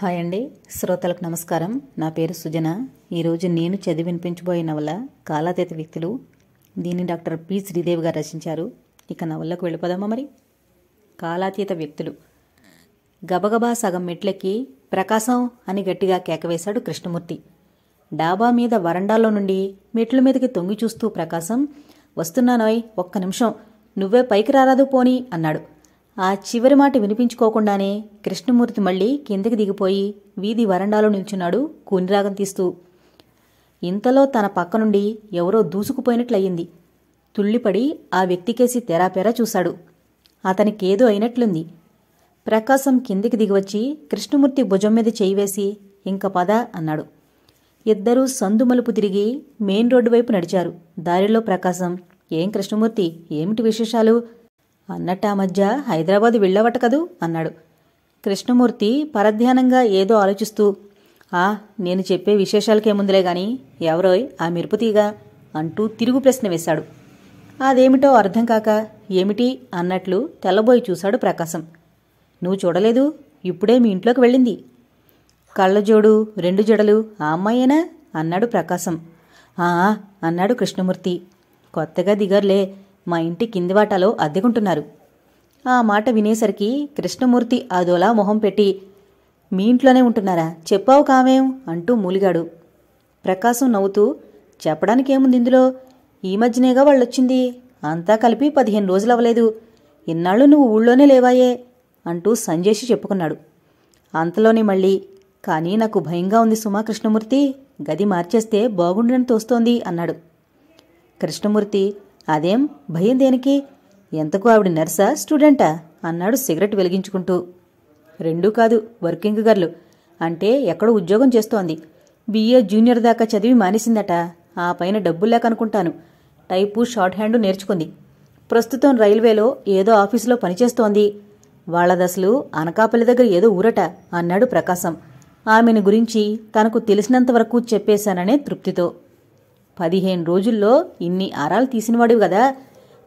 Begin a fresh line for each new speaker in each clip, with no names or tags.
hi అండి శ్రోతలకు నమస్కారం నా పేరు సుజన ఈరోజు నేను చదివి వినిపించబోయే నవల కాలాతీత వ్యక్తులు దీన్ని డాక్టర్ పి శ్రీదేవి గారు రచించారు ఇక నవల్లోకి వెళ్ళిపోదామా మరి కాలాతీత వ్యక్తులు గబగబా సగం మెట్లెక్కి ప్రకాశం అని గట్టిగా కేకవేశాడు కృష్ణమూర్తి డాబా మీద వరండాలో నుండి మెట్ల మీదకి తొంగి చూస్తూ ప్రకాశం వస్తున్నానోయ్ ఒక్క నిమిషం నువ్వే పైకి రారాదు పోని అన్నాడు ఆ చివరి మాట వినిపించుకోకుండానే కృష్ణమూర్తి మళ్ళీ కిందకి దిగిపోయి వీధి వరండాలో నిల్చున్నాడు కూనిరాగం తీస్తూ ఇంతలో తన పక్క నుండి ఎవరో దూసుకుపోయినట్లయింది తుళ్ళిపడి ఆ వ్యక్తికేసి తెరాపెరా చూశాడు అతనికేదో అయినట్లుంది ప్రకాశం కిందికి దిగివచ్చి కృష్ణమూర్తి భుజం మీద చేయివేసి ఇంక పద అన్నాడు ఇద్దరూ సందుమలుపు తిరిగి మెయిన్ రోడ్డు వైపు నడిచారు దారిలో ప్రకాశం ఏం కృష్ణమూర్తి ఏమిటి విశేషాలు అన్నట్టు ఆ మధ్య హైదరాబాద్ వెళ్ళవట కదూ అన్నాడు కృష్ణమూర్తి పరధ్యానంగా ఏదో ఆలోచిస్తూ ఆ నేను చెప్పే విశేషాలకేముందులే గాని ఎవరోయ్ ఆ మిరుపుతీగా అంటూ తిరుగు ప్రశ్న వేశాడు అదేమిటో అర్థం కాక ఏమిటి అన్నట్లు తెల్లబోయి చూశాడు ప్రకాశం నువ్వు చూడలేదు ఇప్పుడే మీ ఇంట్లోకి వెళ్ళింది కళ్ళజోడు రెండు జడలు ఆ అమ్మాయేనా అన్నాడు ప్రకాశం ఆ అన్నాడు కృష్ణమూర్తి కొత్తగా దిగర్లే మా ఇంటి కింది అద్దెకుంటున్నారు ఆ మాట వినేసరికి కృష్ణమూర్తి అదోలా మొహం పెట్టి మీ ఇంట్లోనే ఉంటున్నారా చెప్పావు కామేం అంటూ మూలిగాడు ప్రకాశం నవ్వుతూ చెప్పడానికి ఏముంది ఇందులో ఈ మధ్యనేగా వాళ్ళొచ్చింది అంతా కలిపి పదిహేను రోజులు అవ్వలేదు ఇన్నాళ్ళు నువ్వు ఊళ్ళోనే లేవాయే అంటూ సంజేషి చెప్పుకున్నాడు అంతలోనే మళ్ళీ కానీ నాకు భయంగా ఉంది సుమా కృష్ణమూర్తి గది మార్చేస్తే బాగుండని తోస్తోంది అన్నాడు కృష్ణమూర్తి అదేం భయం దేనికి ఎంతకు ఆవిడ నర్సా స్టూడెంటా అన్నాడు సిగరెట్ వెలిగించుకుంటూ రెండూ కాదు వర్కింగ్ గర్లు అంటే ఎక్కడో ఉద్యోగం చేస్తోంది బీఏ జూనియర్ దాకా చదివి మానేసిందట ఆ పైన డబ్బులేకనుకుంటాను టైపు షార్ట్ హ్యాండ్ నేర్చుకుంది ప్రస్తుతం రైల్వేలో ఏదో ఆఫీసులో పనిచేస్తోంది దశలు అనకాపల్లి దగ్గర ఏదో ఊరట అన్నాడు ప్రకాశం ఆమెను గురించి తనకు తెలిసినంతవరకు చెప్పేశాననే తృప్తితో పదిహేను రోజుల్లో ఇన్ని ఆరాలు తీసినవాడివి కదా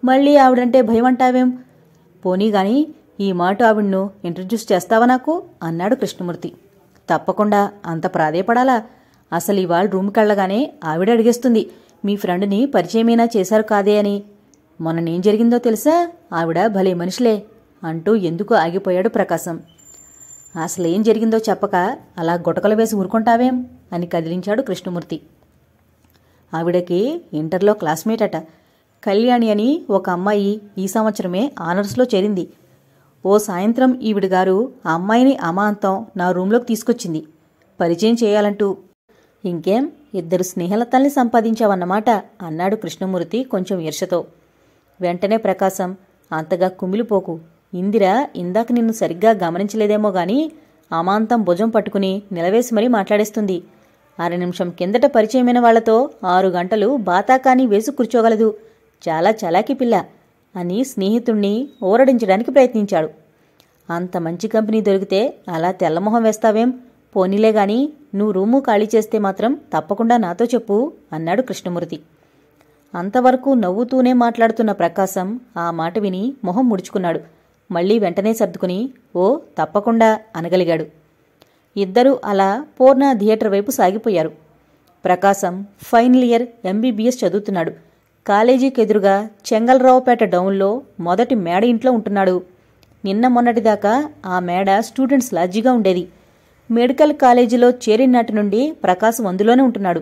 మళ్ళీ ఆవిడంటే భయం అంటావేం పోనీ గాని ఈ మాట ఆవిడ్ను ఇంట్రడ్యూస్ చేస్తావా నాకు అన్నాడు కృష్ణమూర్తి తప్పకుండా అంత ప్రాధేయపడాలా అసలు ఇవాళ రూమ్కి వెళ్ళగానే ఆవిడ అడిగేస్తుంది మీ ఫ్రెండ్ని పరిచయమైనా చేశారు కాదే అని మొన్ననేం జరిగిందో తెలుసా ఆవిడ భలే మనుషులే అంటూ ఎందుకు ఆగిపోయాడు ప్రకాశం అసలేం జరిగిందో చెప్పక అలా గొటకలు వేసి ఊరుకుంటావేం అని కదిలించాడు కృష్ణమూర్తి ఆవిడకి ఇంటర్లో క్లాస్మేట్ అట కళ్యాణి అని ఒక అమ్మాయి ఈ సంవత్సరమే ఆనర్స్లో చేరింది ఓ సాయంత్రం ఈవిడ గారు ఆ అమ్మాయిని అమాంతం నా రూంలోకి తీసుకొచ్చింది పరిచయం చేయాలంటూ ఇంకేం ఇద్దరు స్నేహలతల్ని సంపాదించావన్నమాట అన్నాడు కృష్ణమూర్తి కొంచెం ఇర్షతో వెంటనే ప్రకాశం అంతగా కుమిలిపోకు ఇందిర ఇందాక నిన్ను సరిగ్గా గమనించలేదేమో గాని అమాంతం భుజం పట్టుకుని నిలవేసి మరీ మాట్లాడేస్తుంది అర నిమిషం కిందట పరిచయమైన వాళ్లతో ఆరు గంటలు బాతాకాని వేసు కూర్చోగలదు చాలా చలాకి పిల్ల అని స్నేహితుణ్ణి ఊరడించడానికి ప్రయత్నించాడు అంత మంచి కంపెనీ దొరికితే అలా తెల్లమొహం వేస్తావేం పోనీలే నువ్వు రూము ఖాళీ చేస్తే మాత్రం తప్పకుండా నాతో చెప్పు అన్నాడు కృష్ణమూర్తి అంతవరకు నవ్వుతూనే మాట్లాడుతున్న ప్రకాశం ఆ మాట విని మొహం ముడుచుకున్నాడు మళ్లీ వెంటనే సర్దుకుని ఓ తప్పకుండా అనగలిగాడు ఇద్దరూ అలా పూర్ణ థియేటర్ వైపు సాగిపోయారు ప్రకాశం ఫైనల్ ఇయర్ ఎంబీబీఎస్ చదువుతున్నాడు కాలేజీకి ఎదురుగా చెంగల్రావుపేట డౌన్లో మొదటి మేడ ఇంట్లో ఉంటున్నాడు నిన్న మొన్నటిదాకా ఆ మేడ స్టూడెంట్స్ లాజీగా ఉండేది మెడికల్ కాలేజీలో చేరినాటి నుండి ప్రకాశం అందులోనే ఉంటున్నాడు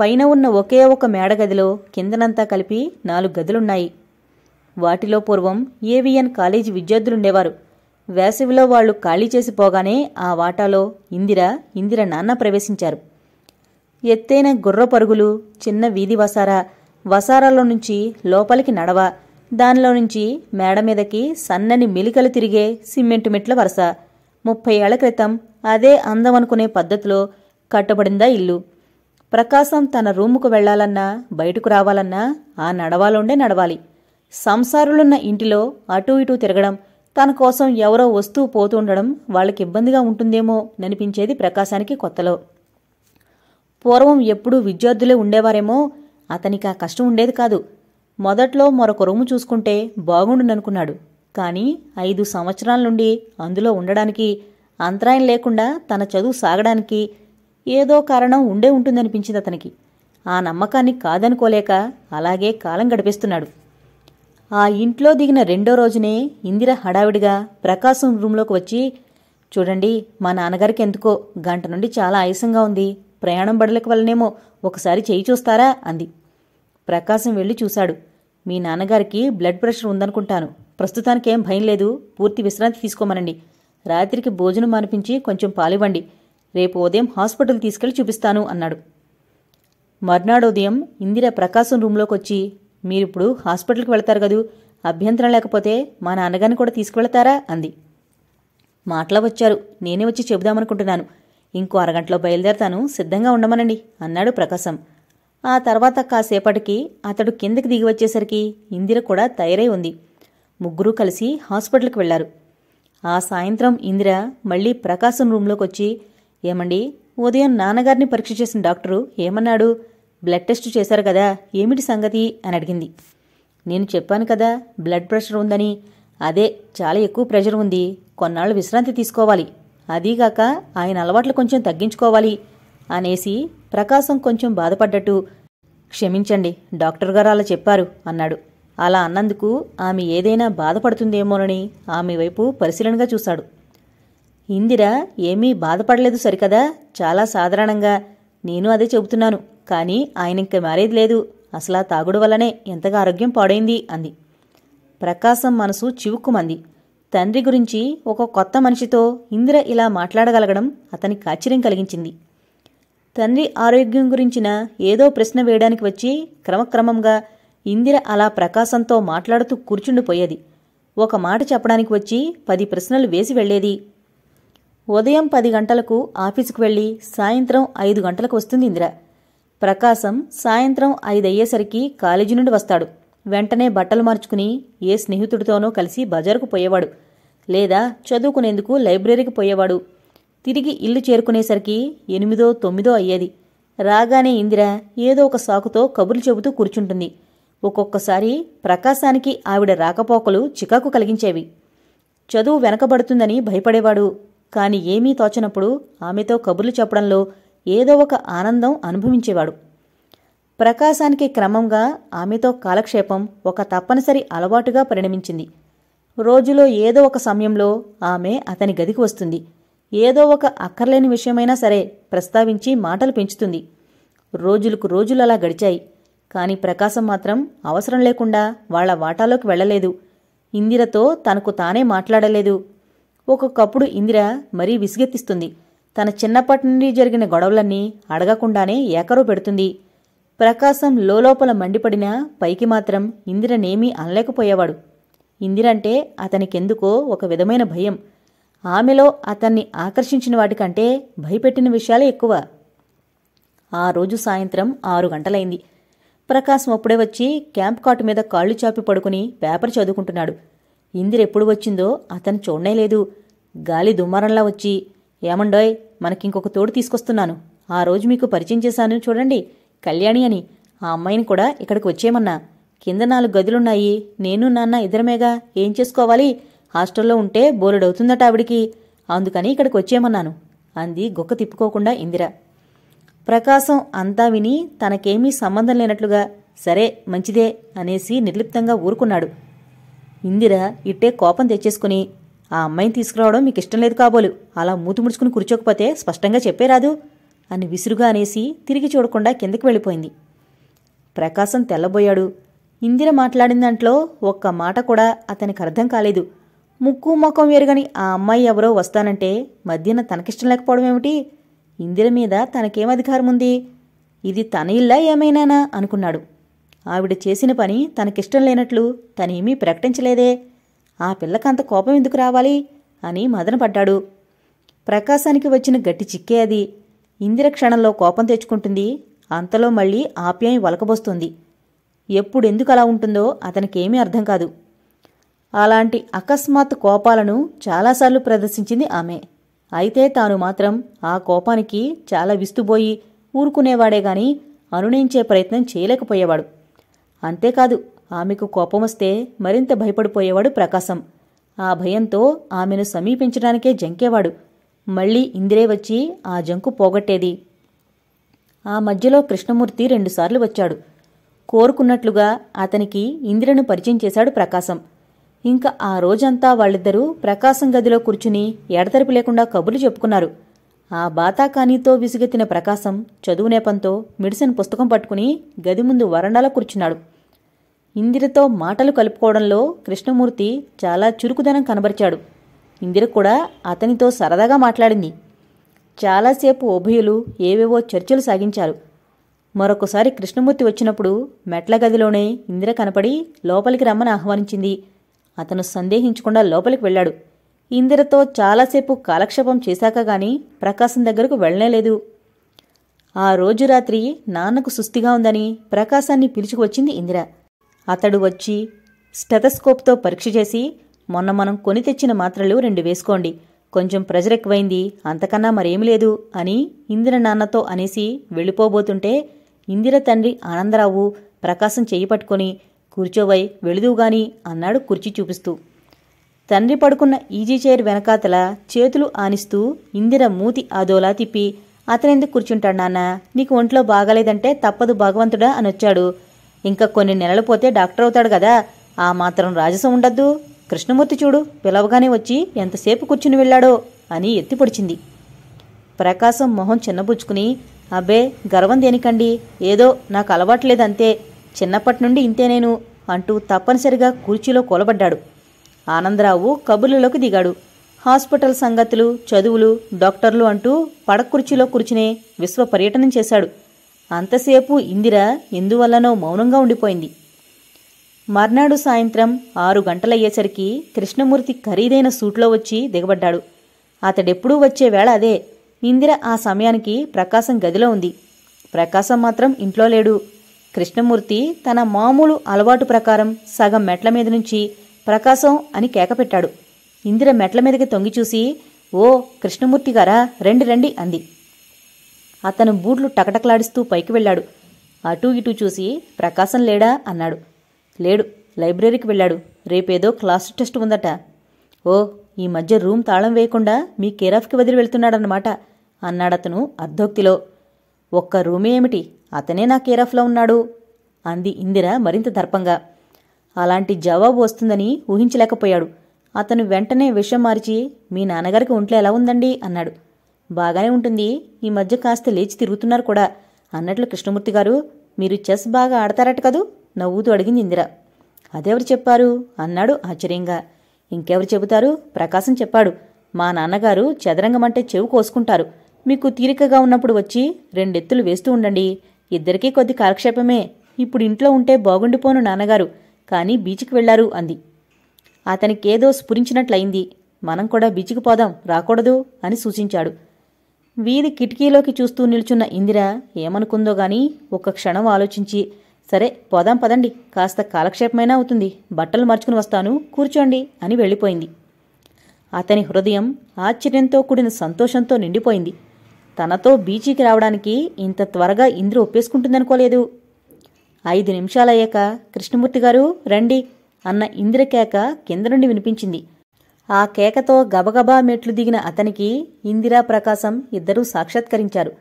పైన ఉన్న ఒకే ఒక మేడ గదిలో కిందనంతా కలిపి నాలుగు గదులున్నాయి వాటిలో పూర్వం ఏవిఎన్ కాలేజీ విద్యార్థులుండేవారు వేసవిలో వాళ్ళు ఖాళీ చేసిపోగానే ఆ వాటాలో ఇందిర ఇందిర నాన్న ప్రవేశించారు ఎత్తైన గుర్ర పరుగులు చిన్న వీధి వసారా వసారాలో నుంచి లోపలికి నడవ దానిలో నుంచి మేడ మీదకి సన్నని మిలికలు తిరిగే సిమెంటు మెట్ల వరస ముప్పై ఏళ్ల క్రితం అదే అందం అనుకునే పద్ధతిలో కట్టబడిందా ఇల్లు ప్రకాశం తన రూముకు వెళ్లాలన్నా బయటకు రావాలన్నా ఆ నడవాలోండే నడవాలి సంసారులున్న ఇంటిలో అటూ ఇటూ తిరగడం తన కోసం ఎవరో వస్తూ పోతుండడం వాళ్ళకి ఇబ్బందిగా ఉంటుందేమో అనిపించేది ప్రకాశానికి కొత్తలో పూర్వం ఎప్పుడూ విద్యార్థులే ఉండేవారేమో అతనికి ఆ కష్టం ఉండేది కాదు మొదట్లో మరొక రూము చూసుకుంటే బాగుండుననుకున్నాడు కానీ ఐదు సంవత్సరాల నుండి అందులో ఉండడానికి అంతరాయం లేకుండా తన చదువు సాగడానికి ఏదో కారణం ఉండే ఉంటుందనిపించింది అతనికి ఆ నమ్మకాన్ని కాదనుకోలేక అలాగే కాలం గడిపేస్తున్నాడు ఆ ఇంట్లో దిగిన రెండో రోజునే ఇందిర హడావిడిగా ప్రకాశం రూంలోకి వచ్చి చూడండి మా నాన్నగారికి ఎందుకో గంట నుండి చాలా ఆయాసంగా ఉంది ప్రయాణం బడలకు వల్లనేమో ఒకసారి చేయి చూస్తారా అంది ప్రకాశం వెళ్ళి చూశాడు మీ నాన్నగారికి బ్లడ్ ప్రెషర్ ఉందనుకుంటాను ప్రస్తుతానికి ఏం భయం లేదు పూర్తి విశ్రాంతి తీసుకోమనండి రాత్రికి భోజనం మానిపించి కొంచెం పాలివ్వండి రేపు ఉదయం హాస్పిటల్ తీసుకెళ్లి చూపిస్తాను అన్నాడు మర్నాడు ఉదయం ఇందిర ప్రకాశం రూంలోకి వచ్చి మీరు ఇప్పుడు హాస్పిటల్కి వెళతారు కదూ అభ్యంతరం లేకపోతే మా నాన్నగారిని కూడా తీసుకువెళతారా అంది మాటలా వచ్చారు నేనే వచ్చి చెబుదామనుకుంటున్నాను ఇంకో అరగంటలో బయలుదేరతాను సిద్ధంగా ఉండమనండి అన్నాడు ప్రకాశం ఆ తర్వాత కాసేపటికి అతడు కిందకి దిగి వచ్చేసరికి ఇందిర కూడా తయారై ఉంది ముగ్గురూ కలిసి హాస్పిటల్కి వెళ్లారు ఆ సాయంత్రం ఇందిర మళ్ళీ ప్రకాశం రూంలోకి వచ్చి ఏమండి ఉదయం నాన్నగారిని పరీక్ష చేసిన డాక్టరు ఏమన్నాడు బ్లడ్ టెస్ట్ చేశారు కదా ఏమిటి సంగతి అని అడిగింది నేను చెప్పాను కదా బ్లడ్ ప్రెషర్ ఉందని అదే చాలా ఎక్కువ ప్రెషర్ ఉంది కొన్నాళ్ళు విశ్రాంతి తీసుకోవాలి అదీగాక ఆయన అలవాట్లు కొంచెం తగ్గించుకోవాలి అనేసి ప్రకాశం కొంచెం బాధపడ్డట్టు క్షమించండి డాక్టర్ గారు అలా చెప్పారు అన్నాడు అలా అన్నందుకు ఆమె ఏదైనా బాధపడుతుందేమోనని ఆమె వైపు పరిశీలనగా చూశాడు ఇందిర ఏమీ బాధపడలేదు సరికదా చాలా సాధారణంగా నేను అదే చెబుతున్నాను కానీ ఆయనకి మారేది లేదు అసలా తాగుడు వల్లనే ఎంతగా ఆరోగ్యం పాడైంది అంది ప్రకాశం మనసు చివుక్కుమంది తండ్రి గురించి ఒక కొత్త మనిషితో ఇందిర ఇలా మాట్లాడగలగడం అతనికి ఆశ్చర్యం కలిగించింది తండ్రి ఆరోగ్యం గురించిన ఏదో ప్రశ్న వేయడానికి వచ్చి క్రమక్రమంగా ఇందిర అలా ప్రకాశంతో మాట్లాడుతూ కూర్చుండిపోయేది ఒక మాట చెప్పడానికి వచ్చి పది ప్రశ్నలు వేసి వెళ్లేది ఉదయం పది గంటలకు ఆఫీసుకు వెళ్ళి సాయంత్రం ఐదు గంటలకు వస్తుంది ఇందిర ప్రకాశం సాయంత్రం ఐదయ్యేసరికి కాలేజీ నుండి వస్తాడు వెంటనే బట్టలు మార్చుకుని ఏ స్నేహితుడితోనో కలిసి బజారుకు పోయేవాడు లేదా చదువుకునేందుకు లైబ్రరీకి పోయేవాడు తిరిగి ఇల్లు చేరుకునేసరికి ఎనిమిదో తొమ్మిదో అయ్యేది రాగానే ఇందిర ఏదో ఒక సాకుతో కబుర్లు చెబుతూ కూర్చుంటుంది ఒక్కొక్కసారి ప్రకాశానికి ఆవిడ రాకపోకలు చికాకు కలిగించేవి చదువు వెనకబడుతుందని భయపడేవాడు కాని ఏమీ తోచనప్పుడు ఆమెతో కబుర్లు చెప్పడంలో ఏదో ఒక ఆనందం అనుభవించేవాడు ప్రకాశానికి క్రమంగా ఆమెతో కాలక్షేపం ఒక తప్పనిసరి అలవాటుగా పరిణమించింది రోజులో ఏదో ఒక సమయంలో ఆమె అతని గదికి వస్తుంది ఏదో ఒక అక్కర్లేని విషయమైనా సరే ప్రస్తావించి మాటలు పెంచుతుంది రోజులకు రోజులు అలా గడిచాయి కానీ ప్రకాశం మాత్రం అవసరం లేకుండా వాళ్ల వాటాలోకి వెళ్లలేదు ఇందిరతో తనకు తానే మాట్లాడలేదు ఒక్కొక్కప్పుడు ఇందిర మరీ విసిగెత్తిస్తుంది తన చిన్నప్పటి నుండి జరిగిన గొడవలన్నీ అడగకుండానే ఏకరు పెడుతుంది ప్రకాశం లోపల మండిపడినా పైకి మాత్రం ఇందిరనేమీ అనలేకపోయేవాడు ఇందిరంటే అతనికెందుకో ఒక విధమైన భయం ఆమెలో అతన్ని ఆకర్షించిన వాటికంటే భయపెట్టిన విషయాలే ఎక్కువ ఆ రోజు సాయంత్రం ఆరు గంటలైంది ప్రకాశం అప్పుడే వచ్చి క్యాంప్ కాట్ మీద కాళ్ళు చాపి పడుకుని పేపర్ చదువుకుంటున్నాడు ఇందిరెప్పుడు వచ్చిందో అతను చూడనేలేదు గాలి దుమ్మరంలా వచ్చి ఏమండోయ్ మనకింకొక తోడు తీసుకొస్తున్నాను ఆ రోజు మీకు పరిచయం చేశాను చూడండి కళ్యాణి అని ఆ అమ్మాయిని కూడా ఇక్కడికి వచ్చేయమన్నా కింద నాలుగు గదులున్నాయి నేను నాన్న ఇద్దరమేగా ఏం చేసుకోవాలి హాస్టల్లో ఉంటే బోరెడవుతుందట ఆవిడికి అందుకని ఇక్కడికి వచ్చేయమన్నాను అంది గొక్క తిప్పుకోకుండా ఇందిర ప్రకాశం అంతా విని తనకేమీ సంబంధం లేనట్లుగా సరే మంచిదే అనేసి నిర్లిప్తంగా ఊరుకున్నాడు ఇందిర ఇట్టే కోపం తెచ్చేసుకుని ఆ అమ్మాయిని తీసుకురావడం మీకు ఇష్టం లేదు కాబోలు అలా మూతి ముడుచుకుని కూర్చోకపోతే స్పష్టంగా చెప్పేరాదు అని విసురుగా అనేసి తిరిగి చూడకుండా కిందకి వెళ్ళిపోయింది ప్రకాశం తెల్లబోయాడు ఇందిర మాట్లాడిన దాంట్లో ఒక్క మాట కూడా అతనికి అర్థం కాలేదు ముక్కు ముఖం ఎరుగని ఆ అమ్మాయి ఎవరో వస్తానంటే మధ్యన తనకిష్టం లేకపోవడం ఏమిటి ఇందిర మీద తనకేం అధికారం ఉంది ఇది తన ఇల్లా ఏమైనానా అనుకున్నాడు ఆవిడ చేసిన పని తనకిష్టం లేనట్లు తనేమీ ప్రకటించలేదే ఆ పిల్లకంత కోపం ఎందుకు రావాలి అని మదనపడ్డాడు ప్రకాశానికి వచ్చిన గట్టి చిక్కే అది ఇందిర క్షణంలో కోపం తెచ్చుకుంటుంది అంతలో మళ్ళీ ఆప్యాయం వలకబోస్తుంది ఎప్పుడెందుకు అలా ఉంటుందో అతనికేమీ అర్థం కాదు అలాంటి అకస్మాత్ కోపాలను చాలాసార్లు ప్రదర్శించింది ఆమె అయితే తాను మాత్రం ఆ కోపానికి చాలా విస్తుపోయి ఊరుకునేవాడే గాని అనునయించే ప్రయత్నం చేయలేకపోయేవాడు అంతేకాదు ఆమెకు కోపం వస్తే మరింత భయపడిపోయేవాడు ప్రకాశం ఆ భయంతో ఆమెను సమీపించడానికే జంకేవాడు మళ్ళీ ఇందిరే వచ్చి ఆ జంకు పోగొట్టేది ఆ మధ్యలో కృష్ణమూర్తి రెండుసార్లు వచ్చాడు కోరుకున్నట్లుగా అతనికి ఇందిరను పరిచయం చేశాడు ప్రకాశం ఇంకా ఆ రోజంతా వాళ్ళిద్దరూ ప్రకాశం గదిలో కూర్చుని ఎడతెరిపి లేకుండా కబుర్లు చెప్పుకున్నారు ఆ బాతాకానీతో విసుగెత్తిన ప్రకాశం చదువు నేపంతో మెడిసిన్ పుస్తకం పట్టుకుని గది ముందు వరండాలో కూర్చున్నాడు ఇందిరతో మాటలు కలుపుకోవడంలో కృష్ణమూర్తి చాలా చురుకుదనం కనబరిచాడు ఇందిర కూడా అతనితో సరదాగా మాట్లాడింది చాలాసేపు ఉభయులు ఏవేవో చర్చలు సాగించారు మరొకసారి కృష్ణమూర్తి వచ్చినప్పుడు మెట్ల గదిలోనే ఇందిర కనపడి లోపలికి రమ్మని ఆహ్వానించింది అతను సందేహించకుండా లోపలికి వెళ్ళాడు ఇందిరతో చాలాసేపు కాలక్షేపం చేశాక గాని ప్రకాశం దగ్గరకు వెళ్ళనేలేదు ఆ రోజు రాత్రి నాన్నకు సుస్థిగా ఉందని ప్రకాశాన్ని వచ్చింది ఇందిర అతడు వచ్చి స్టెథస్కోప్తో పరీక్ష చేసి మొన్న మనం కొని తెచ్చిన మాత్రలు రెండు వేసుకోండి కొంచెం ప్రెజర్ ఎక్కువైంది అంతకన్నా మరేమి లేదు అని ఇందిర నాన్నతో అనేసి వెళ్ళిపోబోతుంటే ఇందిర తండ్రి ఆనందరావు ప్రకాశం చేయి పట్టుకొని కూర్చోవై వెళుదువుగాని అన్నాడు కుర్చీ చూపిస్తూ తండ్రి పడుకున్న ఈజీ చైర్ వెనకాతల చేతులు ఆనిస్తూ ఇందిర మూతి ఆదోలా తిప్పి అతనెందుకు కూర్చుంటాడు నాన్న నీకు ఒంట్లో బాగాలేదంటే తప్పదు భగవంతుడా అనొచ్చాడు ఇంకా కొన్ని నెలలు పోతే డాక్టర్ అవుతాడు కదా ఆ మాత్రం రాజసం ఉండద్దు కృష్ణమూర్తి చూడు పిలవగానే వచ్చి ఎంతసేపు కూర్చుని వెళ్ళాడో అని ఎత్తి పొడిచింది ప్రకాశం మొహం చిన్నబుచ్చుకుని అబ్బే గర్వం దేనికండి ఏదో నాకు అలవాట్లేదంతే చిన్నప్పటి నుండి ఇంతే నేను అంటూ తప్పనిసరిగా కుర్చీలో కూలబడ్డాడు ఆనందరావు కబుర్లలోకి దిగాడు హాస్పిటల్ సంగతులు చదువులు డాక్టర్లు అంటూ పడకుర్చీలో కూర్చునే విశ్వ పర్యటనం చేశాడు అంతసేపు ఇందిర ఎందువల్లనో మౌనంగా ఉండిపోయింది మర్నాడు సాయంత్రం ఆరు గంటలయ్యేసరికి కృష్ణమూర్తి ఖరీదైన సూట్లో వచ్చి దిగబడ్డాడు అతడెప్పుడూ వచ్చే వేళ అదే ఇందిర ఆ సమయానికి ప్రకాశం గదిలో ఉంది ప్రకాశం మాత్రం ఇంట్లో లేడు కృష్ణమూర్తి తన మామూలు అలవాటు ప్రకారం సగం మెట్ల మీద నుంచి ప్రకాశం అని కేకపెట్టాడు ఇందిర మెట్ల మీదకి తొంగి చూసి ఓ కృష్ణమూర్తి గారా రెండు రండి అంది అతను బూట్లు టకటకలాడిస్తూ పైకి వెళ్ళాడు అటూ ఇటూ చూసి ప్రకాశం లేడా అన్నాడు లేడు లైబ్రరీకి వెళ్ళాడు రేపేదో క్లాస్ టెస్ట్ ఉందట ఓ ఈ మధ్య రూమ్ తాళం వేయకుండా మీ కేరాఫ్కి వదిలి వెళ్తున్నాడన్నమాట అన్నాడతను అర్ధోక్తిలో ఒక్క రూమే ఏమిటి అతనే నా కేరాఫ్లో ఉన్నాడు అంది ఇందిర మరింత దర్పంగా అలాంటి జవాబు వస్తుందని ఊహించలేకపోయాడు అతను వెంటనే విషయం మార్చి మీ నాన్నగారికి ఒంట్లో ఎలా ఉందండి అన్నాడు బాగానే ఉంటుంది ఈ మధ్య కాస్త లేచి తిరుగుతున్నారు కూడా అన్నట్లు కృష్ణమూర్తి గారు మీరు చెస్ బాగా ఆడతారట కదూ నవ్వుతూ అడిగింది ఇందిర అదెవరు చెప్పారు అన్నాడు ఆశ్చర్యంగా ఇంకెవరు చెబుతారు ప్రకాశం చెప్పాడు మా నాన్నగారు చదరంగమంటే చెవు కోసుకుంటారు మీకు తీరికగా ఉన్నప్పుడు వచ్చి రెండెత్తులు వేస్తూ ఉండండి ఇద్దరికీ కొద్ది కాలక్షేపమే ఇప్పుడు ఇంట్లో ఉంటే బాగుండిపోను నాన్నగారు కానీ బీచ్కి వెళ్లారు అంది అతనికేదో స్ఫురించినట్లయింది మనం కూడా బీచ్కి పోదాం రాకూడదు అని సూచించాడు వీధి కిటికీలోకి చూస్తూ నిల్చున్న ఇందిర ఏమనుకుందో గాని ఒక్క క్షణం ఆలోచించి సరే పోదాం పదండి కాస్త కాలక్షేపమైనా అవుతుంది బట్టలు మార్చుకుని వస్తాను కూర్చోండి అని వెళ్ళిపోయింది అతని హృదయం ఆశ్చర్యంతో కూడిన సంతోషంతో నిండిపోయింది తనతో బీచీకి రావడానికి ఇంత త్వరగా ఇంద్ర ఒప్పేసుకుంటుందనుకోలేదు ఐదు నిమిషాలయ్యాక కృష్ణమూర్తి గారు రండి అన్న ఇందిరకేక కేక కింద నుండి వినిపించింది ఆ కేకతో గబగబా మెట్లు దిగిన అతనికి ఇందిరా ప్రకాశం ఇద్దరూ సాక్షాత్కరించారు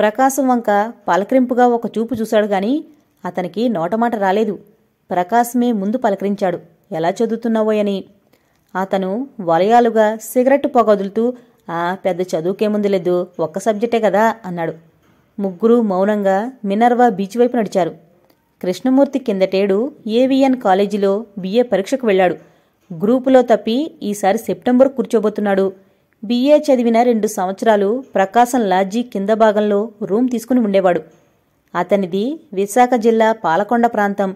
ప్రకాశం వంక పలకరింపుగా ఒక చూపు చూశాడు గాని అతనికి నోటమాట రాలేదు ప్రకాశమే ముందు పలకరించాడు ఎలా చదువుతున్నావోయని అతను వలయాలుగా సిగరెట్ పొగదులుతూ ఆ పెద్ద చదువుకేముంది లేదు ఒక్క సబ్జెక్టే కదా అన్నాడు ముగ్గురు మౌనంగా మినర్వా బీచ్ వైపు నడిచారు కృష్ణమూర్తి కిందటేడు ఏవిఎన్ కాలేజీలో బిఏ పరీక్షకు వెళ్ళాడు గ్రూపులో తప్పి ఈసారి సెప్టెంబర్ కూర్చోబోతున్నాడు బిఏ చదివిన రెండు సంవత్సరాలు ప్రకాశం లాడ్జీ కింద భాగంలో రూమ్ తీసుకుని ఉండేవాడు అతనిది విశాఖ జిల్లా పాలకొండ ప్రాంతం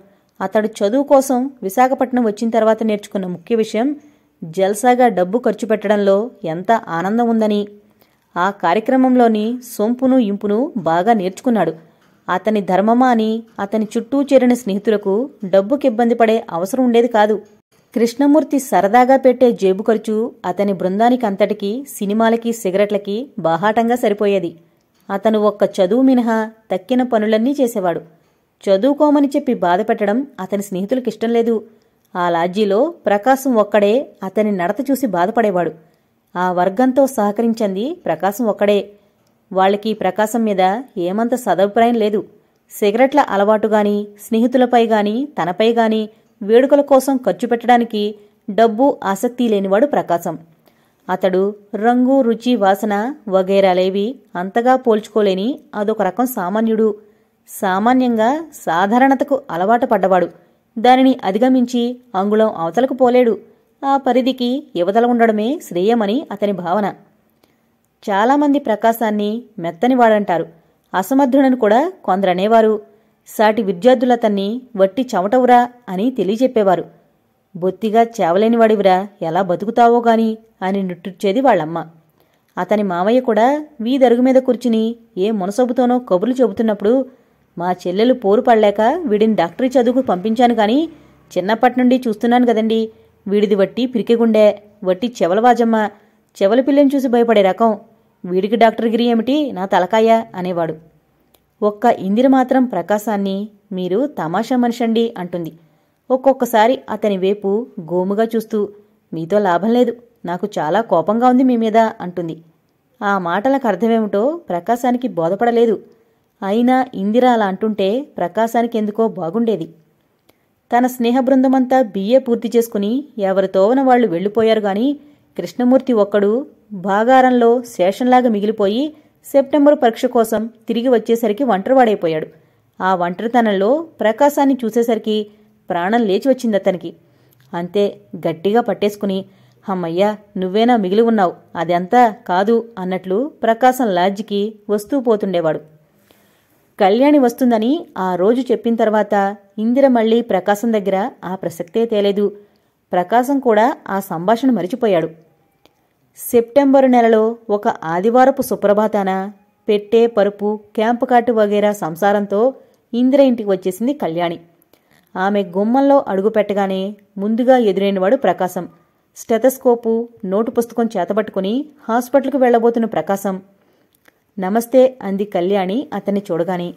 అతడు చదువు కోసం విశాఖపట్నం వచ్చిన తర్వాత నేర్చుకున్న ముఖ్య విషయం జల్సాగా డబ్బు ఖర్చు పెట్టడంలో ఎంత ఆనందం ఉందని ఆ కార్యక్రమంలోని సొంపును ఇంపును బాగా నేర్చుకున్నాడు అతని ధర్మమా అని అతని చుట్టూ చేరిన స్నేహితులకు డబ్బుకి ఇబ్బంది పడే అవసరం ఉండేది కాదు కృష్ణమూర్తి సరదాగా పెట్టే జేబు ఖర్చు అతని బృందానికి అంతటికీ సినిమాలకి సిగరెట్లకి బాహాటంగా సరిపోయేది అతను ఒక్క చదువు మినహా తక్కిన పనులన్నీ చేసేవాడు చదువుకోమని చెప్పి బాధపెట్టడం అతని స్నేహితులకు ఇష్టం లేదు ఆ లాడ్జీలో ప్రకాశం ఒక్కడే అతని నడత చూసి బాధపడేవాడు ఆ వర్గంతో సహకరించింది ప్రకాశం ఒక్కడే వాళ్ళకి ప్రకాశం మీద ఏమంత సదభిప్రాయం లేదు సిగరెట్ల అలవాటు గాని స్నేహితులపై గాని తనపై గాని వేడుకల కోసం ఖర్చు పెట్టడానికి డబ్బు ఆసక్తి లేనివాడు ప్రకాశం అతడు రంగు రుచి వాసన వగేరాలేవి అంతగా పోల్చుకోలేని అదొక రకం సామాన్యుడు సామాన్యంగా సాధారణతకు అలవాటు పడ్డవాడు దానిని అధిగమించి అంగుళం అవతలకు పోలేడు ఆ పరిధికి యువతల ఉండడమే శ్రేయమని అతని భావన చాలామంది ప్రకాశాన్ని మెత్తనివాడంటారు అసమర్థుడని కూడా కొందరనేవారు సాటి విద్యార్థులతన్ని వట్టి చమటవురా అని తెలియజెప్పేవారు బొత్తిగా చేవలేనివాడివిరా ఎలా బతుకుతావో గాని అని నిట్టుర్చేది వాళ్ళమ్మ అతని మామయ్య కూడా వీధరుగు మీద కూర్చుని ఏ మునసబుతోనో కబుర్లు చెబుతున్నప్పుడు మా చెల్లెలు పోరు పడలేక వీడిని డాక్టరీ చదువుకు పంపించాను కానీ చిన్నప్పటి నుండి చూస్తున్నాను కదండి వీడిది వట్టి పిరికిగుండె వట్టి చెవలవాజమ్మ చెవల పిల్లని చూసి భయపడే రకం వీడికి డాక్టర్ గిరి ఏమిటి నా తలకాయ అనేవాడు ఒక్క ఇందిర మాత్రం ప్రకాశాన్ని మీరు తమాషా మనిషండి అంటుంది ఒక్కొక్కసారి అతని వైపు గోముగా చూస్తూ మీతో లాభం లేదు నాకు చాలా కోపంగా ఉంది మీ మీద అంటుంది ఆ మాటలకు అర్థమేమిటో ప్రకాశానికి బోధపడలేదు అయినా ఇందిర అలా అంటుంటే ప్రకాశానికి ఎందుకో బాగుండేది తన స్నేహ బృందమంతా బిఏ పూర్తి చేసుకుని ఎవరితోవన వాళ్ళు వెళ్ళిపోయారు గాని కృష్ణమూర్తి ఒక్కడు బాగారంలో శేషంలాగా మిగిలిపోయి సెప్టెంబర్ పరీక్ష కోసం తిరిగి వచ్చేసరికి ఒంటరివాడైపోయాడు ఆ ఒంటరితనంలో ప్రకాశాన్ని చూసేసరికి ప్రాణం లేచి వచ్చింది అతనికి అంతే గట్టిగా పట్టేసుకుని అమ్మయ్యా నువ్వేనా మిగిలి ఉన్నావు అదంతా కాదు అన్నట్లు ప్రకాశం లాడ్జికి వస్తూ పోతుండేవాడు కళ్యాణి వస్తుందని ఆ రోజు చెప్పిన తర్వాత ఇందిర మళ్ళీ ప్రకాశం దగ్గర ఆ ప్రసక్తే తేలేదు ప్రకాశం కూడా ఆ సంభాషణ మరిచిపోయాడు సెప్టెంబరు నెలలో ఒక ఆదివారపు సుప్రభాతాన పెట్టే పరుపు క్యాంపు కాటు వగేరా సంసారంతో ఇంద్ర ఇంటికి వచ్చేసింది కళ్యాణి ఆమె గుమ్మంలో అడుగుపెట్టగానే ముందుగా ఎదురైనవాడు ప్రకాశం స్టెథస్కోపు నోటు పుస్తకం చేతబట్టుకుని హాస్పిటల్కు వెళ్లబోతున్న ప్రకాశం నమస్తే అంది కళ్యాణి అతన్ని చూడగానే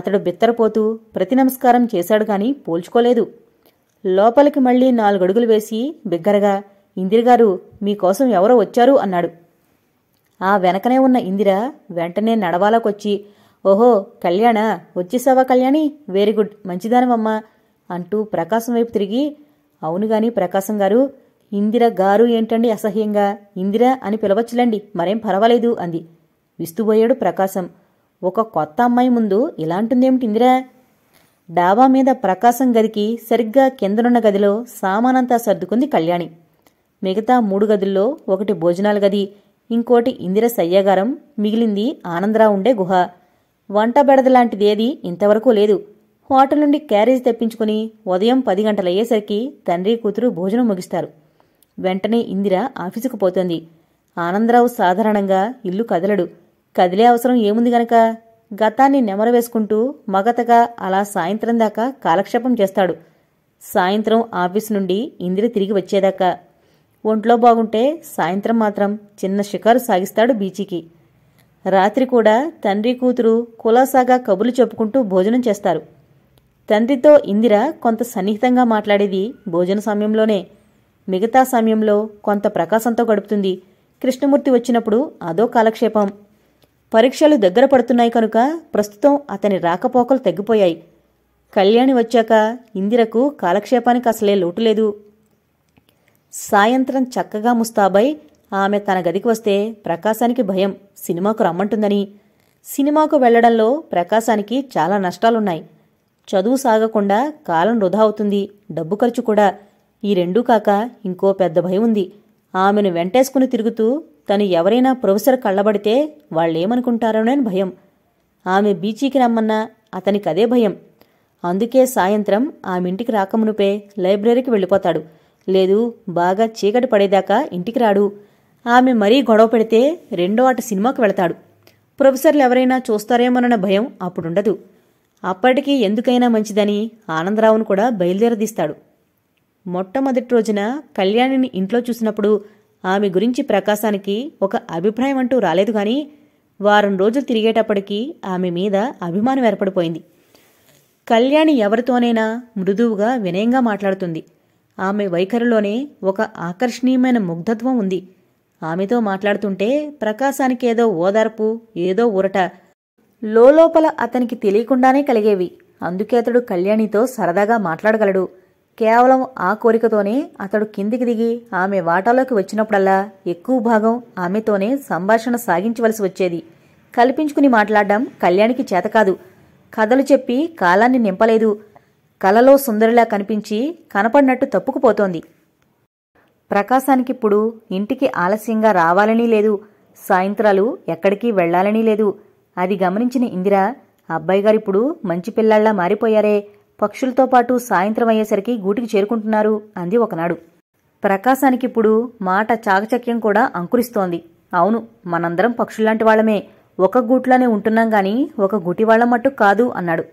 అతడు బిత్తరపోతూ ప్రతి నమస్కారం చేశాడు పోల్చుకోలేదు లోపలికి మళ్లీ నాలుగడుగులు వేసి బిగ్గరగా ఇందిరగారు మీకోసం ఎవరో వచ్చారు అన్నాడు ఆ వెనకనే ఉన్న ఇందిర వెంటనే నడవాలకొచ్చి ఓహో కళ్యాణ వచ్చేసావా కళ్యాణి వెరీ గుడ్ మంచిదానమమ్మా అంటూ ప్రకాశం వైపు తిరిగి అవును ప్రకాశం గారు ఇందిర గారు ఏంటండి అసహ్యంగా ఇందిర అని పిలవచ్చులండి మరేం పర్వాలేదు అంది విస్తుపోయాడు ప్రకాశం ఒక కొత్త అమ్మాయి ముందు ఇలాంటుందేమిటి ఇందిర డాబా మీద ప్రకాశం గదికి సరిగ్గా కిందనున్న గదిలో సామానంతా సర్దుకుంది కళ్యాణి మిగతా మూడు గదుల్లో ఒకటి భోజనాల గది ఇంకోటి ఇందిర సయ్యాగారం మిగిలింది ఆనందరావు ఉండే గుహ వంట బెడదలాంటిదేది ఇంతవరకు లేదు హోటల్ నుండి క్యారేజ్ తెప్పించుకుని ఉదయం పది గంటలయ్యేసరికి తండ్రి కూతురు భోజనం ముగిస్తారు వెంటనే ఇందిర ఆఫీసుకు పోతుంది ఆనందరావు సాధారణంగా ఇల్లు కదలడు కదిలే అవసరం ఏముంది గనక గతాన్ని నెమరవేసుకుంటూ మగతగా అలా సాయంత్రం దాకా కాలక్షేపం చేస్తాడు సాయంత్రం ఆఫీసు నుండి ఇందిర తిరిగి వచ్చేదాకా ఒంట్లో బాగుంటే సాయంత్రం మాత్రం చిన్న షికారు సాగిస్తాడు బీచికి రాత్రి కూడా తండ్రి కూతురు కులాసాగా కబులు చెప్పుకుంటూ భోజనం చేస్తారు తండ్రితో ఇందిర కొంత సన్నిహితంగా మాట్లాడేది భోజన సమయంలోనే మిగతా సమయంలో కొంత ప్రకాశంతో గడుపుతుంది కృష్ణమూర్తి వచ్చినప్పుడు అదో కాలక్షేపం పరీక్షలు దగ్గర పడుతున్నాయి కనుక ప్రస్తుతం అతని రాకపోకలు తగ్గిపోయాయి కళ్యాణి వచ్చాక ఇందిరకు కాలక్షేపానికి అసలే లోటు లేదు సాయంత్రం చక్కగా ముస్తాబై ఆమె తన గదికి వస్తే ప్రకాశానికి భయం సినిమాకు రమ్మంటుందని సినిమాకు వెళ్లడంలో ప్రకాశానికి చాలా నష్టాలున్నాయి చదువు సాగకుండా కాలం వృధా అవుతుంది డబ్బు ఖర్చు కూడా ఈ రెండూ కాక ఇంకో పెద్ద భయం ఉంది ఆమెను వెంటేసుకుని తిరుగుతూ తను ఎవరైనా ప్రొఫెసర్ కళ్ళబడితే వాళ్లేమనుకుంటారోనే భయం ఆమె బీచీకి రమ్మన్నా అతనికి అదే భయం అందుకే సాయంత్రం ఆమె ఇంటికి రాకమునుపే లైబ్రరీకి వెళ్ళిపోతాడు లేదు బాగా చీకటి పడేదాకా ఇంటికి రాడు ఆమె మరీ గొడవ పెడితే రెండో అటు సినిమాకు వెళతాడు ప్రొఫెసర్లు ఎవరైనా చూస్తారేమోనన్న భయం అప్పుడుండదు అప్పటికీ ఎందుకైనా మంచిదని ఆనందరావును కూడా బయలుదేరదీస్తాడు మొట్టమొదటి రోజున కళ్యాణిని ఇంట్లో చూసినప్పుడు ఆమె గురించి ప్రకాశానికి ఒక అభిప్రాయం అంటూ రాలేదు కానీ వారం రోజులు తిరిగేటప్పటికీ ఆమె మీద అభిమానం ఏర్పడిపోయింది కళ్యాణి ఎవరితోనైనా మృదువుగా వినయంగా మాట్లాడుతుంది ఆమె వైఖరిలోనే ఒక ఆకర్షణీయమైన ముగ్ధత్వం ఉంది ఆమెతో మాట్లాడుతుంటే ప్రకాశానికి ఏదో ఓదార్పు ఏదో ఊరట లోపల అతనికి తెలియకుండానే కలిగేవి అందుకే అతడు కళ్యాణితో సరదాగా మాట్లాడగలడు కేవలం ఆ కోరికతోనే అతడు కిందికి దిగి ఆమె వాటాలోకి వచ్చినప్పుడల్లా ఎక్కువ భాగం ఆమెతోనే సంభాషణ సాగించవలసి వచ్చేది కల్పించుకుని మాట్లాడడం కళ్యాణికి చేతకాదు కథలు చెప్పి కాలాన్ని నింపలేదు కలలో సుందరిలా కనిపించి కనపడినట్టు తప్పుకుపోతోంది ప్రకాశానికిప్పుడు ఇంటికి ఆలస్యంగా రావాలని లేదు సాయంత్రాలు ఎక్కడికి వెళ్లాలనీ లేదు అది గమనించిన ఇందిర అబ్బాయిగారిప్పుడు మంచి పిల్లాళ్లా మారిపోయారే పక్షులతో పాటు సాయంత్రం అయ్యేసరికి గూటికి చేరుకుంటున్నారు అంది ఒకనాడు ప్రకాశానికిప్పుడు మాట చాకచక్యం కూడా అంకురిస్తోంది అవును మనందరం పక్షుల్లాంటి వాళ్ళమే ఒక గూట్లోనే ఉంటున్నాం గాని ఒక గుటివాళ్ల మట్టు కాదు అన్నాడు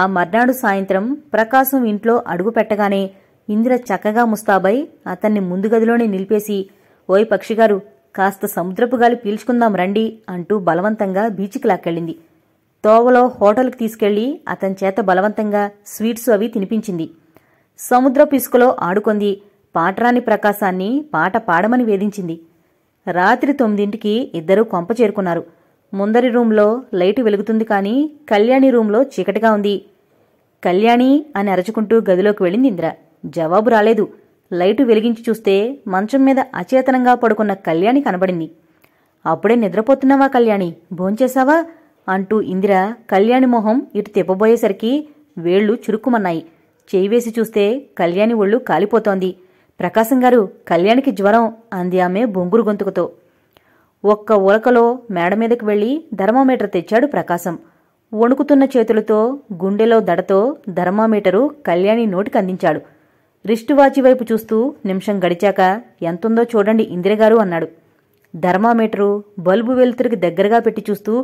ఆ మర్నాడు సాయంత్రం ప్రకాశం ఇంట్లో అడుగుపెట్టగానే ఇందిర చక్కగా ముస్తాబై అతన్ని ముందు గదిలోనే నిలిపేసి ఓయ్ పక్షిగారు కాస్త సముద్రపు గాలి పీల్చుకుందాం రండి అంటూ బలవంతంగా బీచ్కి లాక్కెళ్ళింది తోవలో హోటల్కి తీసుకెళ్లి అతని చేత బలవంతంగా స్వీట్స్ అవి తినిపించింది సముద్రపు ఇసుకలో ఆడుకొంది పాటరాని ప్రకాశాన్ని పాట పాడమని వేధించింది రాత్రి తొమ్మిదింటికి ఇద్దరూ కొంప చేరుకున్నారు ముందరి రూంలో లైటు వెలుగుతుంది కానీ కళ్యాణి రూంలో చీకటిగా ఉంది కళ్యాణి అని అరచుకుంటూ గదిలోకి వెళ్ళింది ఇంద్ర జవాబు రాలేదు లైటు వెలిగించి చూస్తే మంచం మీద అచేతనంగా పడుకున్న కళ్యాణి కనబడింది అప్పుడే నిద్రపోతున్నావా కళ్యాణి భోంచేశావా అంటూ ఇందిర కళ్యాణి మొహం ఇటు తిప్పబోయేసరికి వేళ్లు చురుక్కుమన్నాయి చేయి వేసి చూస్తే కళ్యాణి ఒళ్ళు కాలిపోతోంది ప్రకాశం గారు కళ్యాణికి జ్వరం అంది ఆమె బొంగురు గొంతుకుతో ఒక్క ఉలకలో మేడ మీదకి వెళ్ళి ధర్మోమీటర్ తెచ్చాడు ప్రకాశం వణుకుతున్న చేతులతో గుండెలో దడతో ధర్మామీటరు కళ్యాణి నోటికి అందించాడు రిస్టు వాచి వైపు చూస్తూ నిమిషం గడిచాక ఎంతుందో చూడండి ఇందిరగారు అన్నాడు ధర్మామీటరు బల్బు వెలుతురికి దగ్గరగా పెట్టి చూస్తూ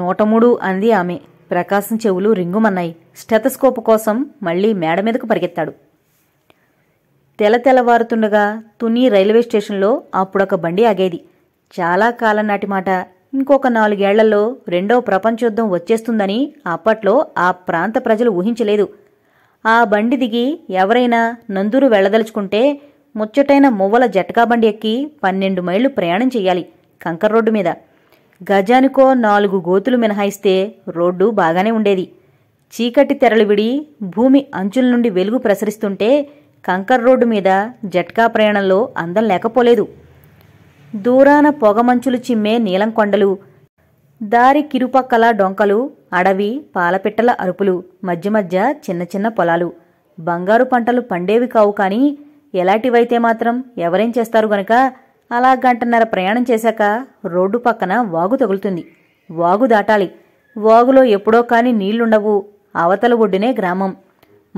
నూట మూడు అంది ఆమె ప్రకాశం చెవులు రింగుమన్నాయి స్టెతస్కోప్ కోసం మళ్లీ మేడ మీదకు పరిగెత్తాడు తెల తెలవారుతుండగా తుని రైల్వే స్టేషన్లో అప్పుడొక బండి ఆగేది చాలా కాలం నాటి మాట ఇంకొక నాలుగేళ్లలో రెండో ప్రపంచయుద్ధం వచ్చేస్తుందని అప్పట్లో ఆ ప్రాంత ప్రజలు ఊహించలేదు ఆ బండి దిగి ఎవరైనా నందూరు వెళ్లదలుచుకుంటే ముచ్చటైన మువ్వల జట్కా బండి ఎక్కి పన్నెండు మైళ్లు ప్రయాణం చెయ్యాలి కంకర్ రోడ్డు మీద గజానికో నాలుగు గోతులు మినహాయిస్తే రోడ్డు బాగానే ఉండేది చీకటి తెరలు విడి భూమి అంచుల నుండి వెలుగు ప్రసరిస్తుంటే కంకర్ రోడ్డు మీద జట్కా ప్రయాణంలో అందం లేకపోలేదు దూరాన పొగమంచులు చిమ్మే నీలం కొండలు దారి కిరుపక్కల డొంకలు అడవి పాలపిట్టల అరుపులు మధ్య మధ్య చిన్న చిన్న పొలాలు బంగారు పంటలు పండేవి కావు కానీ ఎలాంటివైతే మాత్రం ఎవరేం చేస్తారు గనక అలా గంటన్నర ప్రయాణం చేశాక రోడ్డు పక్కన వాగు తగులుతుంది వాగు దాటాలి వాగులో ఎప్పుడో కాని నీళ్లుండవు అవతల ఒడ్డునే గ్రామం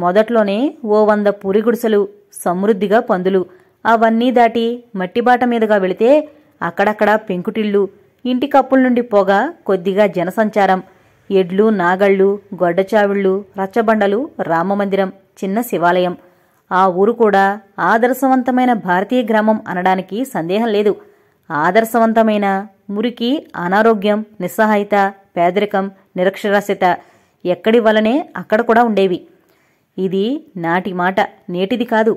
మొదట్లోనే ఓ వంద గుడిసెలు సమృద్ధిగా పందులు అవన్నీ దాటి మట్టిబాట మీదుగా వెళితే అక్కడక్కడ పెంకుటిళ్ళు ఇంటి కప్పుల నుండి పొగ కొద్దిగా జనసంచారం ఎడ్లు నాగళ్ళు గొడ్డచావిళ్ళు రచ్చబండలు రామమందిరం చిన్న శివాలయం ఆ ఊరు కూడా ఆదర్శవంతమైన భారతీయ గ్రామం అనడానికి సందేహం లేదు ఆదర్శవంతమైన మురికి అనారోగ్యం నిస్సహాయత పేదరికం నిరక్షరాస్యత ఎక్కడి వలనే అక్కడ కూడా ఉండేవి ఇది నాటి మాట నేటిది కాదు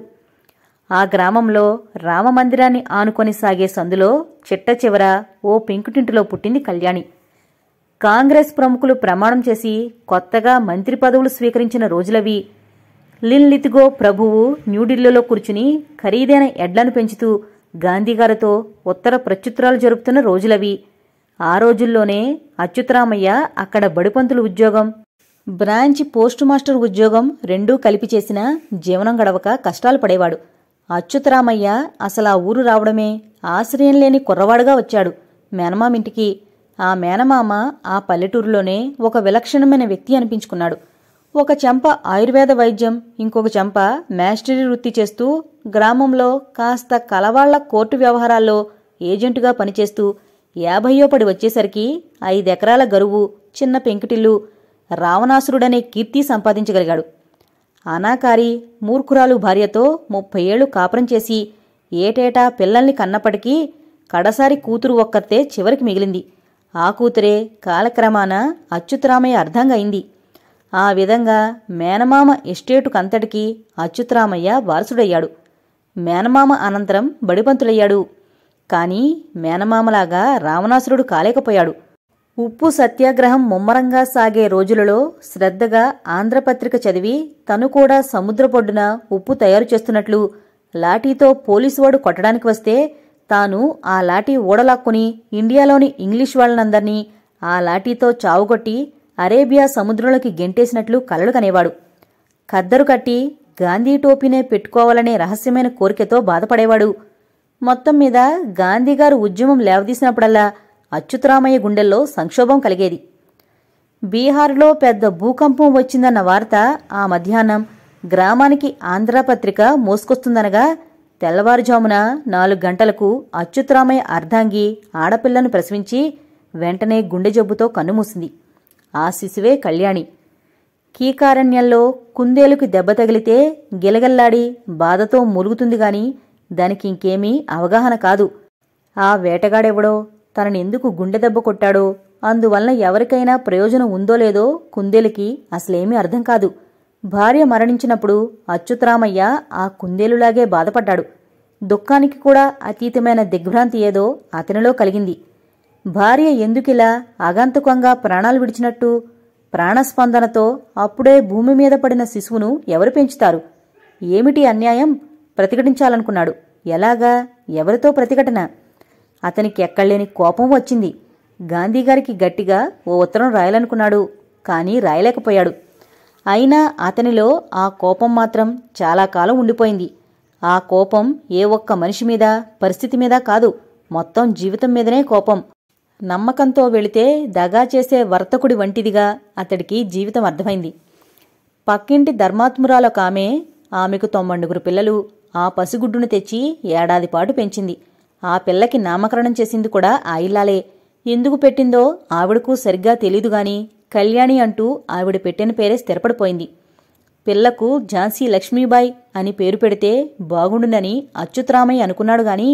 ఆ గ్రామంలో రామమందిరాన్ని ఆనుకొని సాగే సందులో చిట్ట చివర ఓ పెంకుటింటిలో పుట్టింది కళ్యాణి కాంగ్రెస్ ప్రముఖులు ప్రమాణం చేసి కొత్తగా మంత్రి పదవులు స్వీకరించిన రోజులవి లిన్లితిగో ప్రభువు న్యూఢిల్లీలో కూర్చుని ఖరీదైన ఎడ్లను పెంచుతూ గాంధీగారితో ఉత్తర ప్రత్యుత్తరాలు జరుపుతున్న రోజులవి ఆ రోజుల్లోనే అచ్యుతరామయ్య అక్కడ బడిపంతులు ఉద్యోగం బ్రాంచ్ పోస్టు మాస్టర్ ఉద్యోగం రెండూ కలిపి చేసిన జీవనం గడవక కష్టాలు పడేవాడు అచ్యుతరామయ్య అసలు ఆ ఊరు రావడమే ఆశ్రయం లేని కుర్రవాడుగా వచ్చాడు మేనమామింటికి ఆ మేనమామ ఆ పల్లెటూరులోనే ఒక విలక్షణమైన వ్యక్తి అనిపించుకున్నాడు ఒక చెంప ఆయుర్వేద వైద్యం ఇంకొక చెంప మ్యాస్టరీ వృత్తి చేస్తూ గ్రామంలో కాస్త కలవాళ్ల కోర్టు వ్యవహారాల్లో ఏజెంటుగా పనిచేస్తూ యాభయో పడి వచ్చేసరికి ఐదెకరాల గరువు చిన్న పెంకుటిల్లు రావణాసురుడనే కీర్తి సంపాదించగలిగాడు అనాకారి మూర్ఖురాలు భార్యతో ముప్పై ఏళ్ళు కాపురం చేసి ఏటేటా పిల్లల్ని కన్నప్పటికీ కడసారి కూతురు ఒక్కతే చివరికి మిగిలింది ఆ కూతురే కాలక్రమాన అచ్యుతరామయ్య అయింది ఆ విధంగా మేనమామ ఎస్టేటుకంతటికీ అచ్యుతరామయ్య వారసుడయ్యాడు మేనమామ అనంతరం బడిపంతులయ్యాడు కానీ మేనమామలాగా రావణాసురుడు కాలేకపోయాడు ఉప్పు సత్యాగ్రహం ముమ్మరంగా సాగే రోజులలో శ్రద్ధగా ఆంధ్రపత్రిక చదివి తను కూడా సముద్రపొడ్డున ఉప్పు తయారు చేస్తున్నట్లు లాఠీతో పోలీసువాడు కొట్టడానికి వస్తే తాను ఆ లాఠీ ఓడలాక్కుని ఇండియాలోని ఇంగ్లీష్ వాళ్లనందర్నీ ఆ లాఠీతో చావుగొట్టి అరేబియా సముద్రంలోకి గెంటేసినట్లు కలలు కనేవాడు కద్దరు కట్టి గాంధీ టోపీనే పెట్టుకోవాలనే రహస్యమైన కోరికతో బాధపడేవాడు మొత్తం మీద గాంధీగారు ఉద్యమం లేవదీసినప్పుడల్లా అచ్యుతరామయ్య గుండెల్లో సంక్షోభం కలిగేది బీహార్లో పెద్ద భూకంపం వచ్చిందన్న వార్త ఆ మధ్యాహ్నం గ్రామానికి ఆంధ్రపత్రిక మోసుకొస్తుందనగా తెల్లవారుజామున నాలుగు గంటలకు అచ్యుతరామయ్య అర్ధాంగి ఆడపిల్లను ప్రసవించి వెంటనే గుండె జబ్బుతో కన్నుమూసింది ఆ శిశువే కళ్యాణి కీకారణ్యంలో కుందేలుకి దెబ్బ తగిలితే గిలగల్లాడి బాధతో ములుగుతుంది దానికింకేమీ దానికి ఇంకేమీ అవగాహన కాదు ఆ వేటగాడెవడో తనని ఎందుకు గుండె దెబ్బ కొట్టాడో అందువలన ఎవరికైనా ప్రయోజనం ఉందో లేదో కుందేలుకి అసలేమీ అర్థం కాదు భార్య మరణించినప్పుడు అచ్యుతరామయ్య ఆ కుందేలులాగే బాధపడ్డాడు దుఃఖానికి కూడా అతీతమైన దిగ్భ్రాంతి ఏదో అతనిలో కలిగింది భార్య ఎందుకిలా ఆగంతుకంగా ప్రాణాలు విడిచినట్టు ప్రాణస్పందనతో అప్పుడే భూమి మీద పడిన శిశువును ఎవరు పెంచుతారు ఏమిటి అన్యాయం ప్రతిఘటించాలనుకున్నాడు ఎలాగా ఎవరితో ప్రతిఘటన అతనికి ఎక్కడలేని కోపం వచ్చింది గాంధీగారికి గట్టిగా ఓ ఉత్తరం రాయాలనుకున్నాడు కానీ రాయలేకపోయాడు అయినా అతనిలో ఆ కోపం మాత్రం చాలా కాలం ఉండిపోయింది ఆ కోపం ఏ ఒక్క మనిషి మీద పరిస్థితి మీద కాదు మొత్తం జీవితం మీదనే కోపం నమ్మకంతో వెళితే దగా చేసే వర్తకుడి వంటిదిగా అతడికి జీవితం అర్థమైంది పక్కింటి ధర్మాత్మురాలకామె ఆమె ఆమెకు తొమ్మండుగురు పిల్లలు ఆ పసిగుడ్డును తెచ్చి ఏడాది పాటు పెంచింది ఆ పిల్లకి నామకరణం చేసింది కూడా ఆయిల్లాలే ఎందుకు పెట్టిందో ఆవిడకు సరిగ్గా తెలీదుగాని కళ్యాణి అంటూ ఆవిడ పెట్టిన పేరే స్థిరపడిపోయింది పిల్లకు ఝాన్సీ లక్ష్మీబాయ్ అని పేరు పెడితే బాగుండునని అచ్యుతరామయ్య అనుకున్నాడు గాని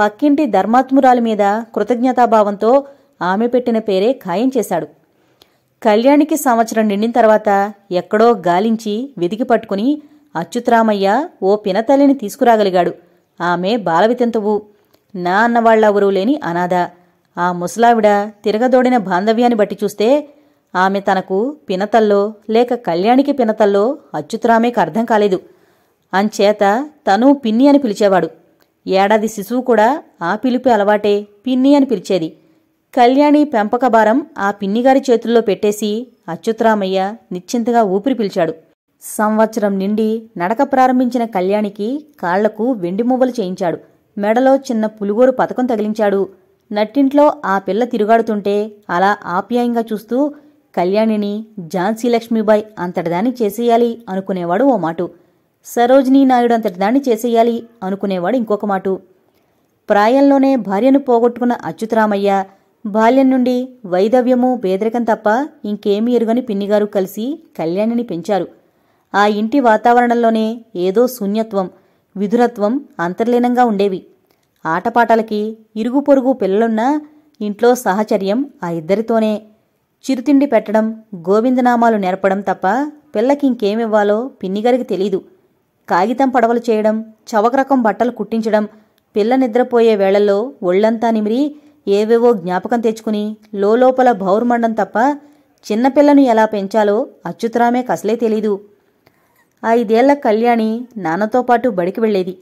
పక్కింటి ధర్మాత్మురాలి మీద కృతజ్ఞతాభావంతో ఆమె పెట్టిన పేరే ఖాయం చేశాడు కళ్యాణికి సంవత్సరం నిండిన తర్వాత ఎక్కడో గాలించి వెతికి పట్టుకుని అచ్యుతరామయ్య ఓ పినతల్లిని తీసుకురాగలిగాడు ఆమె బాలవితంతువు నా అన్నవాళ్ళెవరూ లేని అనాథ ఆ ముసలావిడ తిరగదోడిన బాంధవ్యాన్ని బట్టి చూస్తే ఆమె తనకు పినతల్లో లేక కళ్యాణికి పినతల్లో అచ్యుతరామేకి అర్థం కాలేదు అంచేత తను పిన్ని అని పిలిచేవాడు ఏడాది శిశువు కూడా ఆ పిలిపి అలవాటే పిన్ని అని పిలిచేది కళ్యాణి పెంపక భారం ఆ పిన్నిగారి చేతుల్లో పెట్టేసి అచ్యుతరామయ్య నిశ్చింతగా ఊపిరి పిలిచాడు సంవత్సరం నిండి నడక ప్రారంభించిన కళ్యాణికి కాళ్లకు వెండి మువ్వలు చేయించాడు మెడలో చిన్న పులుగోరు పథకం తగిలించాడు నట్టింట్లో ఆ పిల్ల తిరుగాడుతుంటే అలా ఆప్యాయంగా చూస్తూ కళ్యాణిని ఝాన్సీ లక్ష్మీబాయ్ అంతటిదాన్ని చేసేయాలి అనుకునేవాడు ఓ మాటు సరోజినీ నాయుడు అంతటిదాన్ని చేసేయాలి అనుకునేవాడు ఇంకొక మాటు ప్రాయంలోనే భార్యను పోగొట్టుకున్న అచ్యుతరామయ్య బాల్యం నుండి వైదవ్యము పేదరికం తప్ప ఇంకేమీ ఎరుగని పిన్నిగారు కలిసి కళ్యాణిని పెంచారు ఆ ఇంటి వాతావరణంలోనే ఏదో శూన్యత్వం విధురత్వం అంతర్లీనంగా ఉండేవి ఆటపాటలకి ఇరుగు పొరుగు పిల్లలున్నా ఇంట్లో సహచర్యం ఆ ఇద్దరితోనే చిరుతిండి పెట్టడం గోవిందనామాలు నేర్పడం తప్ప పిల్లకి ఇంకేమివ్వాలో పిన్నిగారికి తెలీదు కాగితం పడవలు చేయడం చవకరకం బట్టలు కుట్టించడం పిల్ల నిద్రపోయే వేళల్లో ఒళ్ళంతా నిమిరి ఏవేవో జ్ఞాపకం తెచ్చుకుని లోపల భౌర్మండం తప్ప చిన్నపిల్లను ఎలా పెంచాలో అచ్యుతరామే కసలే తెలీదు ఐదేళ్ల కళ్యాణి నాన్నతో పాటు బడికి వెళ్ళేది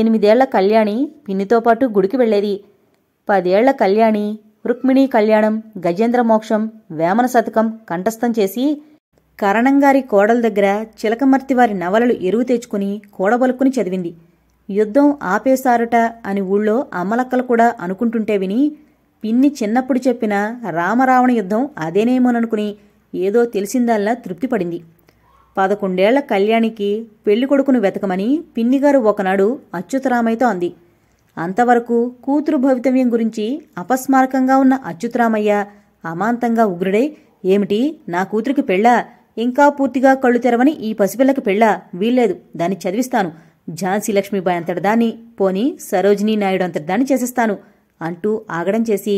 ఎనిమిదేళ్ల కళ్యాణి పిన్నితో పాటు గుడికి వెళ్ళేది పదేళ్ల కళ్యాణి రుక్మిణీ కళ్యాణం గజేంద్ర మోక్షం వేమన శతకం కంఠస్థం చేసి కరణంగారి కోడల దగ్గర చిలకమర్తి వారి నవలలు ఎరువు తెచ్చుకుని కూడబలుక్కుని చదివింది యుద్ధం ఆపేశారట అని ఊళ్ళో అమ్మలక్కలు కూడా అనుకుంటుంటే విని పిన్ని చిన్నప్పుడు చెప్పిన రామరావణ యుద్ధం అదేనేమోననుకుని ఏదో తెలిసిందల్లా తృప్తిపడింది పదకొండేళ్ల కళ్యాణికి కొడుకును వెతకమని పిన్నిగారు ఒకనాడు అచ్యుతరామయ్యతో అంది అంతవరకు కూతురు భవితవ్యం గురించి అపస్మారకంగా ఉన్న అచ్యుతరామయ్య అమాంతంగా ఉగ్రుడై ఏమిటి నా కూతురికి పెళ్ళా ఇంకా పూర్తిగా కళ్ళు తెరవని ఈ పసిపిల్లకి పెళ్ళా వీల్లేదు దాన్ని చదివిస్తాను ఝాన్సీ లక్ష్మీబాయి అంతటిదాన్ని దాన్ని పోని సరోజినీ నాయుడు అంతటి దాన్ని చేసేస్తాను అంటూ ఆగడం చేసి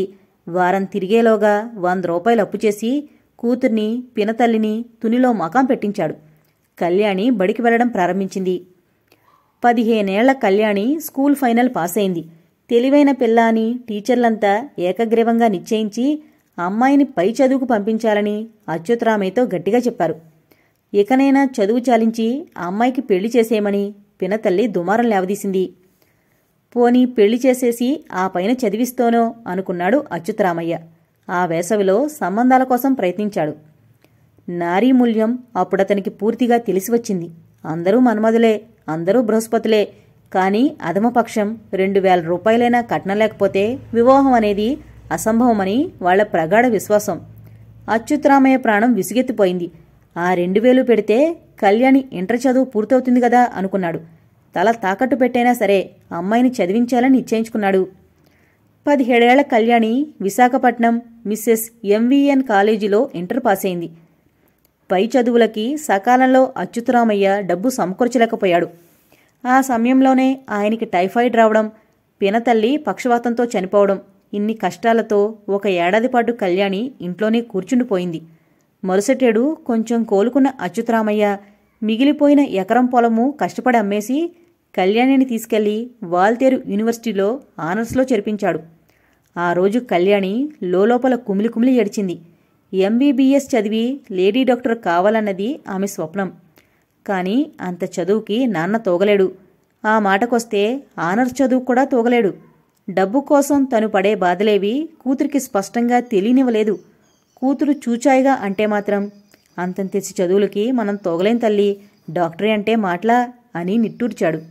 వారం తిరిగేలోగా వంద రూపాయలు అప్పు చేసి కూతుర్ని పినతల్లిని తునిలో మకాం పెట్టించాడు కళ్యాణి బడికి వెళ్లడం ప్రారంభించింది పదిహేనేళ్ల కళ్యాణి స్కూల్ ఫైనల్ పాస్ అయింది తెలివైన పిల్ల అని టీచర్లంతా ఏకగ్రీవంగా నిశ్చయించి అమ్మాయిని పై చదువుకు పంపించాలని అచ్యుతరామయ్యతో గట్టిగా చెప్పారు ఇకనైనా చదువు చాలించి అమ్మాయికి పెళ్లి చేసేయమని పినతల్లి దుమారం లేవదీసింది పోనీ పెళ్లి చేసేసి ఆ పైన చదివిస్తోనో అనుకున్నాడు అచ్యుతరామయ్య ఆ వేసవిలో సంబంధాల కోసం ప్రయత్నించాడు నారీమూల్యం అప్పుడతనికి పూర్తిగా తెలిసి వచ్చింది అందరూ మన్మధులే అందరూ బృహస్పతులే కానీ అధమపక్షం రెండు వేల రూపాయలైనా కట్నం లేకపోతే వివాహం అనేది అసంభవమని వాళ్ల ప్రగాఢ విశ్వాసం అచ్యుతరామయ్య ప్రాణం విసుగెత్తిపోయింది ఆ రెండు వేలు పెడితే కళ్యాణి ఇంటర్ చదువు పూర్తవుతుంది కదా అనుకున్నాడు తల తాకట్టు పెట్టైనా సరే అమ్మాయిని చదివించాలని నిశ్చయించుకున్నాడు పదిహేడేళ్ల కళ్యాణి విశాఖపట్నం మిస్సెస్ ఎంవీఎన్ కాలేజీలో ఇంటర్ పాస్ అయింది పై చదువులకి సకాలంలో అచ్యుతరామయ్య డబ్బు సమకూర్చలేకపోయాడు ఆ సమయంలోనే ఆయనకి టైఫాయిడ్ రావడం పినతల్లి పక్షవాతంతో చనిపోవడం ఇన్ని కష్టాలతో ఒక ఏడాదిపాటు కళ్యాణి ఇంట్లోనే కూర్చుండిపోయింది మరుసటేడు కొంచెం కోలుకున్న అచ్యుతరామయ్య మిగిలిపోయిన ఎకరం పొలము కష్టపడి అమ్మేసి కళ్యాణిని తీసుకెళ్లి వాల్తేరు యూనివర్సిటీలో ఆనర్స్లో చేర్పించాడు ఆ రోజు కళ్యాణి లోపల కుమిలి కుమిలి ఏడిచింది ఎంబీబీఎస్ చదివి లేడీ డాక్టర్ కావాలన్నది ఆమె స్వప్నం కానీ అంత చదువుకి నాన్న తోగలేడు ఆ మాటకొస్తే ఆనర్స్ చదువు కూడా తోగలేడు డబ్బు కోసం తను పడే బాధలేవి కూతురికి స్పష్టంగా తెలియనివ్వలేదు కూతురు చూచాయిగా అంటే మాత్రం అంతంతెసి చదువులకి మనం తోగలేం తల్లి డాక్టరే అంటే మాట్లా అని నిట్టూర్చాడు